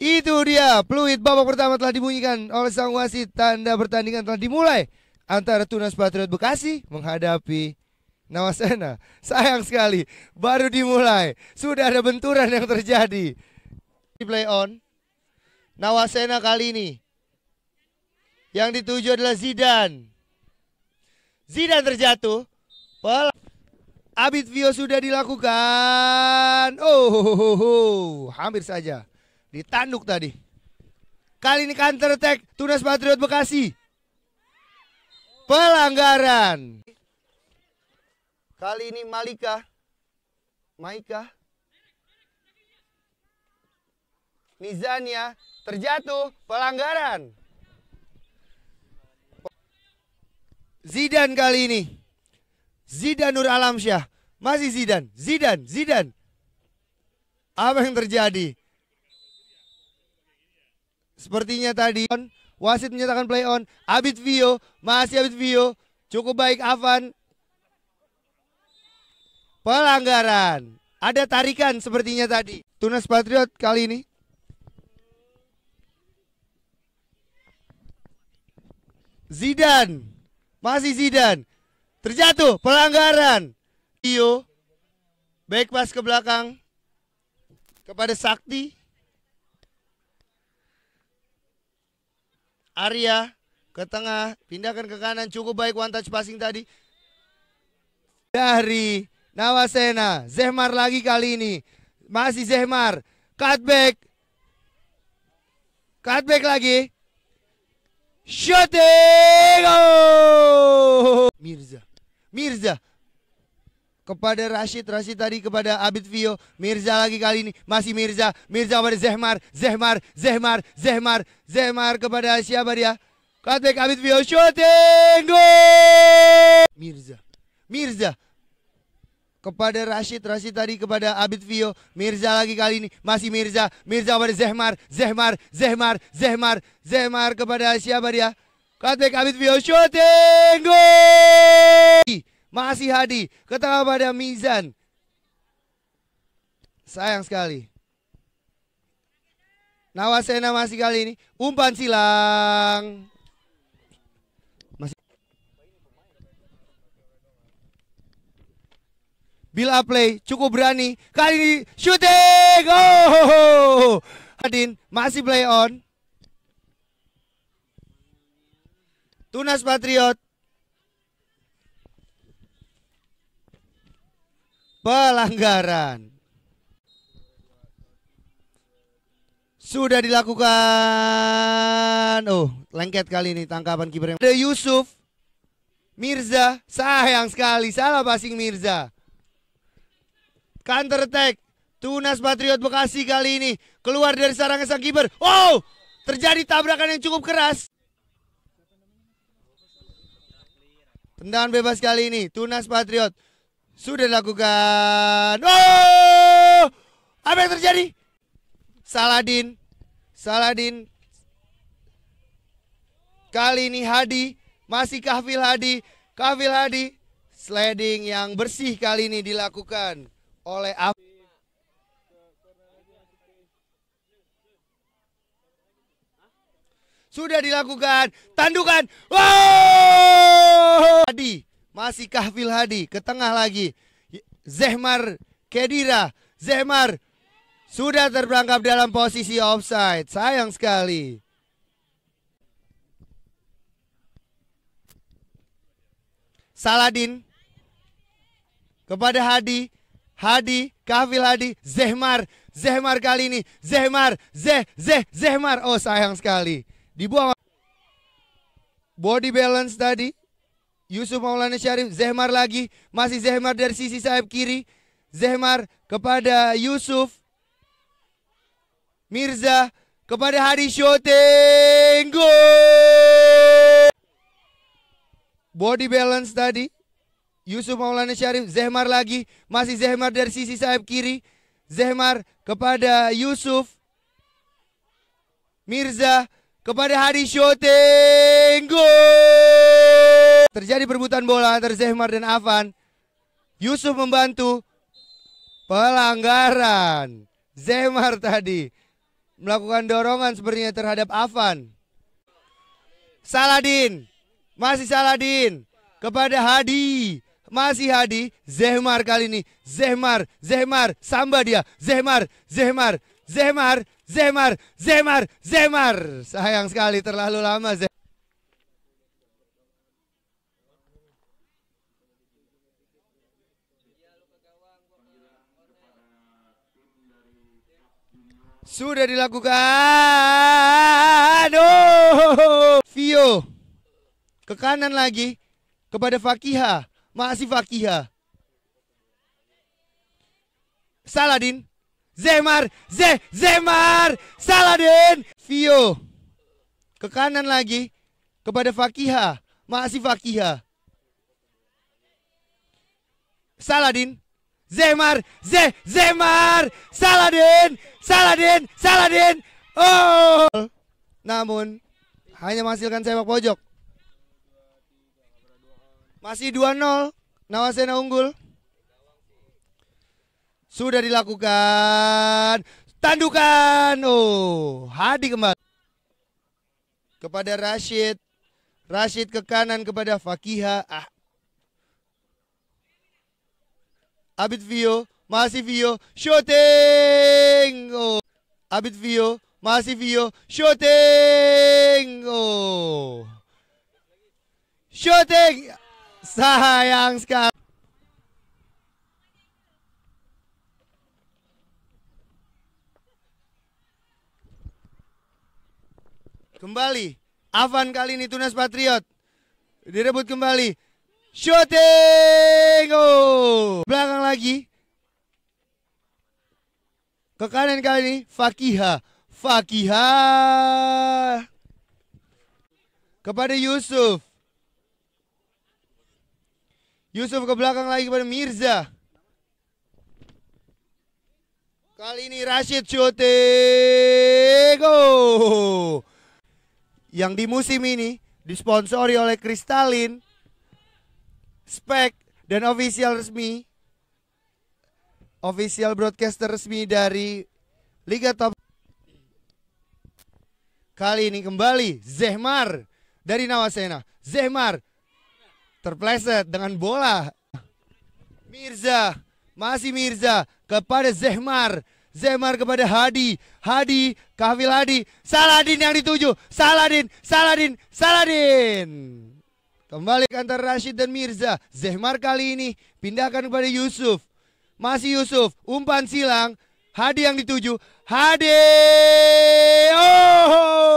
Itu dia, peluit babak pertama telah dibunyikan oleh sang wasit. Tanda pertandingan telah dimulai antara Tunas Patriot Bekasi menghadapi Nawasena. Sayang sekali, baru dimulai. Sudah ada benturan yang terjadi. Di play on, Nawasena kali ini. Yang dituju adalah Zidan. Zidan terjatuh. Pel Abid Vio sudah dilakukan. Oh, ho, ho, ho. hampir saja. Ditanduk tadi. Kali ini counter attack Tunas Patriot Bekasi. Pelanggaran. Kali ini Malika. Maika. Nizania terjatuh pelanggaran. Zidan kali ini. Zidan Nur Alamsyah. Masih Zidan. Zidan, Zidan. Apa yang terjadi? Sepertinya tadi wasit menyatakan play on. Abid Vio, masih Abid Vio. Cukup baik Avan. Pelanggaran. Ada tarikan sepertinya tadi. Tunas Patriot kali ini. Zidan. Masih Zidan. Terjatuh. Pelanggaran. Vio. Baik pas ke belakang. Kepada Sakti. Arya ke tengah, pindahkan ke kanan, cukup baik one touch passing tadi. Dari Nawasena, Zehmar lagi kali ini. Masih Zehmar, cutback. Cutback lagi. Shooting! Oh! Mirza, Mirza, kepada Rashid, Rashid tadi kepada Abid Vio, Mirza lagi kali ini, masih Mirza, Mirza kepada Zehmar, Zehmar, Zehmar, Zehmar, Zehmar kepada siapa dia? Cutback Abid Vio, shooting, go, Mirza, Mirza, kepada Rashid, Rashid tadi kepada Abid Vio, Mirza lagi kali ini, masih Mirza, Mirza kepada Zehmar, Zehmar, Zehmar, Zehmar, Zehmar kepada siapa dia? Cutback Abid Vio, shooting, go. Masih Hadi. Ke pada Mizan. Sayang sekali. Nawasena masih kali ini. Umpan silang. Masih. Bila play cukup berani. Kali ini shooting. Oh. Hadin masih play on. Tunas Patriot pelanggaran. Sudah dilakukan. Oh, lengket kali ini tangkapan kiper yang. Ada Yusuf. Mirza, sayang sekali salah passing Mirza. Counter attack. Tunas Patriot Bekasi kali ini keluar dari sarang sang kiper. Wow! Oh, terjadi tabrakan yang cukup keras. Tendangan bebas kali ini Tunas Patriot sudah dilakukan. Oh! Apa yang terjadi? Saladin. Saladin. Kali ini Hadi. Masih Kafil Hadi. Kafil Hadi. Sliding yang bersih kali ini dilakukan oleh Af Sudah dilakukan. Tandukan. Wow! Oh! Hadi. Masih Kahfil Hadi. Ke tengah lagi. Zehmar Kedira. Zehmar sudah terperangkap dalam posisi offside. Sayang sekali. Saladin kepada Hadi. Hadi, Kafil Hadi, Zehmar, Zehmar kali ini, Zehmar, Zeh, Zeh, Zehmar. Oh sayang sekali. Dibuang body balance tadi Yusuf Maulana Syarif Zehmar lagi masih Zehmar dari sisi sayap kiri Zehmar kepada Yusuf Mirza kepada Hadi Shoteng Goal body balance tadi Yusuf Maulana Syarif Zehmar lagi masih Zehmar dari sisi sayap kiri Zehmar kepada Yusuf Mirza kepada Hadi Shoteng Goal Terjadi perebutan bola antara Zehmar dan Avan. Yusuf membantu. Pelanggaran. Zehmar tadi melakukan dorongan sepertinya terhadap Avan. Saladin. Masih Saladin. Kepada Hadi. Masih Hadi. Zehmar kali ini. Zehmar. Zehmar. Samba dia. Zehmar. Zehmar. Zehmar. Zehmar Zehmar Zehmar Sayang sekali terlalu lama Zehmar. Sudah dilakukan. Oh, Vio ke kanan lagi kepada Fakiha. Masih Fakiha. Saladin. Zemar, Ze, Zemar, Saladin, Vio. Ke kanan lagi kepada Fakiha. Masih Fakiha. Saladin, Zemar, Ze, Zemar, Saladin, Saladin, Saladin. Oh. Namun hanya menghasilkan sepak pojok. Masih 2-0. Nawasena unggul. Sudah dilakukan tandukan. Oh, Hadi kembali kepada Rashid. Rashid ke kanan kepada Fakihah. Ah, Abit Vio, Masi Vio, shooting! Oh. Abit Vio, Masi Vio, shooting! Oh. Shooting! Sayang sekali. Kembali, Avan kali ini Tunas Patriot. Direbut kembali, Shooting! Oh! Belakang lagi. Ke kanan kali ini, Fakiha. Fakiha. Kepada Yusuf. Yusuf ke belakang lagi kepada Mirza. Kali ini Rashid shooting. Oh! Yang di musim ini disponsori oleh Kristalin spek dan official resmi official broadcaster resmi dari Liga Top kali ini kembali Zehmar dari Nawasena Zehmar terpleset dengan bola Mirza masih Mirza kepada Zehmar Zemar kepada Hadi, Hadi, Kafil Hadi, Saladin yang dituju, Saladin, Saladin, Saladin. Kembali ke antara Rashid dan Mirza. Zehmar kali ini pindahkan kepada Yusuf. Masih Yusuf, umpan silang. Hadi yang dituju. Hadi! Oh!